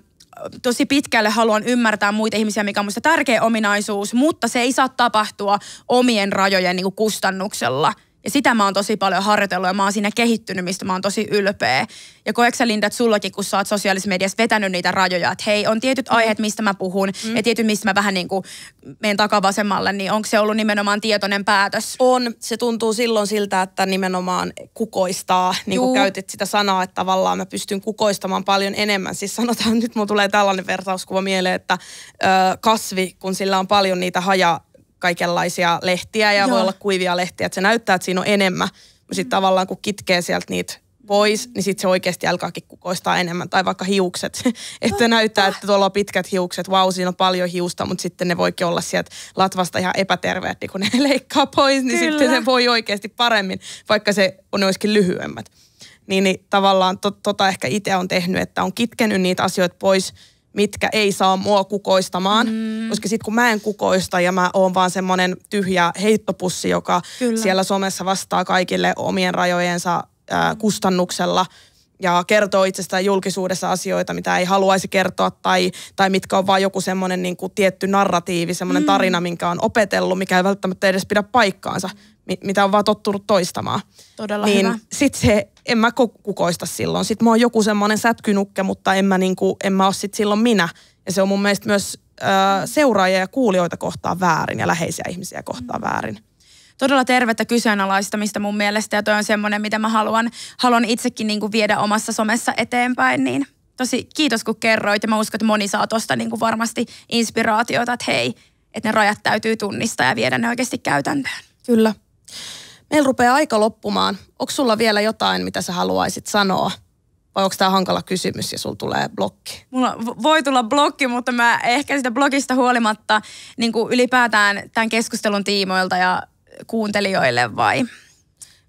tosi pitkälle haluan ymmärtää muita ihmisiä, mikä on musta tärkeä ominaisuus, mutta se ei saa tapahtua omien rajojen niin kustannuksella – ja sitä mä oon tosi paljon harjoitellut ja mä oon siinä kehittynyt, mistä mä oon tosi ylpeä. Ja koeksä Linda, että sullakin, kun sä oot sosiaalisessa mediassa vetänyt niitä rajoja, että hei, on tietyt mm. aiheet, mistä mä puhun mm. ja tietyt, mistä mä vähän niin kuin menen takavasemmalle, niin onko se ollut nimenomaan tietoinen päätös? On. Se tuntuu silloin siltä, että nimenomaan kukoistaa, niin kuin käytit sitä sanaa, että tavallaan mä pystyn kukoistamaan paljon enemmän. Siis sanotaan, [laughs] nyt mun tulee tällainen vertauskuva mieleen, että ö, kasvi, kun sillä on paljon niitä haja kaikenlaisia lehtiä ja Joo. voi olla kuivia lehtiä, että se näyttää, että siinä on enemmän. Mutta sitten mm. tavallaan kun kitkee sieltä niitä pois, niin sitten se oikeasti alkaakin kukoistaa enemmän. Tai vaikka hiukset, [laughs] että näyttää, että tuolla on pitkät hiukset, vau, wow, siinä on paljon hiusta, mutta sitten ne voikin olla sieltä latvasta ihan epäterveet, niin kun ne [laughs] leikkaa pois, niin Kyllä. sitten se voi oikeasti paremmin, vaikka se on olisikin lyhyemmät. Niin, niin tavallaan to, tota ehkä itse on tehnyt, että on kitkenyt niitä asioita pois – mitkä ei saa mua kukoistamaan. Mm. Koska sitten kun mä en kukoista ja mä oon vaan semmoinen tyhjä heittopussi, joka Kyllä. siellä somessa vastaa kaikille omien rajojensa ää, kustannuksella ja kertoo itsestään julkisuudessa asioita, mitä ei haluaisi kertoa tai, tai mitkä on vaan joku semmoinen niin tietty narratiivi, semmoinen mm. tarina, minkä on opetellut, mikä ei välttämättä edes pidä paikkaansa, mitä on vaan tottunut toistamaan. Todella niin hyvä. Sitten se en mä kukoista silloin. Sitten mä oon joku semmoinen sätkynukke, mutta en mä, niinku, en mä ole sit silloin minä. Ja se on mun mielestä myös ö, seuraajia ja kuulijoita kohtaan väärin ja läheisiä ihmisiä kohtaan mm. väärin todella tervettä kyseenalaistamista mun mielestä ja toi on semmoinen, mitä mä haluan, haluan itsekin niin kuin viedä omassa somessa eteenpäin, niin tosi kiitos kun kerroit ja mä uskon, että moni saa tosta niin kuin varmasti inspiraatiota, että hei, että ne rajat täytyy tunnistaa ja viedä ne oikeasti käytäntöön. Kyllä meillä rupeaa aika loppumaan. Onko sulla vielä jotain, mitä sä haluaisit sanoa? Vai onko tämä hankala kysymys ja sulla tulee blokki? Mulla voi tulla blokki, mutta mä ehkä sitä blogista huolimatta niin kuin ylipäätään tämän keskustelun tiimoilta ja kuuntelijoille vai?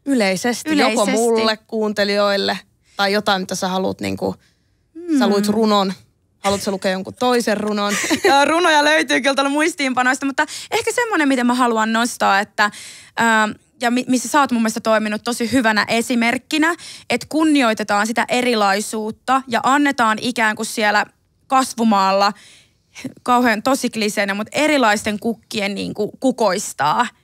Yleisesti, Yleisesti. joko mulle kuuntelijoille tai jotain, mitä sä haluat, niin kuin, mm. sä hmm. luit runon Haluatko lukea jonkun toisen runon? [laughs] Runoja löytyy kyllä tuolla muistiinpanoista, mutta ehkä semmoinen, mitä mä haluan nostaa, että äh, ja missä sä oot mun mielestä toiminut tosi hyvänä esimerkkinä, että kunnioitetaan sitä erilaisuutta ja annetaan ikään kuin siellä kasvumaalla kauhean tosi kliseinen, mutta erilaisten kukkien niin kuin kukoistaa –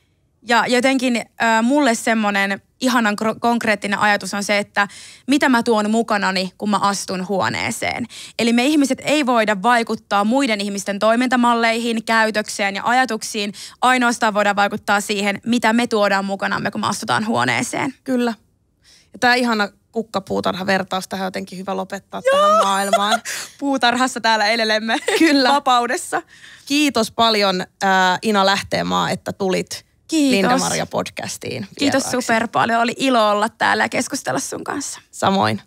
ja jotenkin äh, mulle semmoinen ihanan konkreettinen ajatus on se, että mitä mä tuon mukanani, kun mä astun huoneeseen. Eli me ihmiset ei voida vaikuttaa muiden ihmisten toimintamalleihin, käytökseen ja ajatuksiin. Ainoastaan voidaan vaikuttaa siihen, mitä me tuodaan mukanamme, kun me astutaan huoneeseen. Kyllä. Ja tämä ihana vertaus tähän jotenkin hyvä lopettaa Joo. tähän maailmaan. [laughs] Puutarhassa täällä elelemme Kyllä. vapaudessa. Kiitos paljon äh, Ina Lähteenmaa, että tulit Kiitos. Linda-Maria podcastiin. Vieraaksi. Kiitos super paljon. Oli ilo olla täällä ja keskustella sun kanssa. Samoin.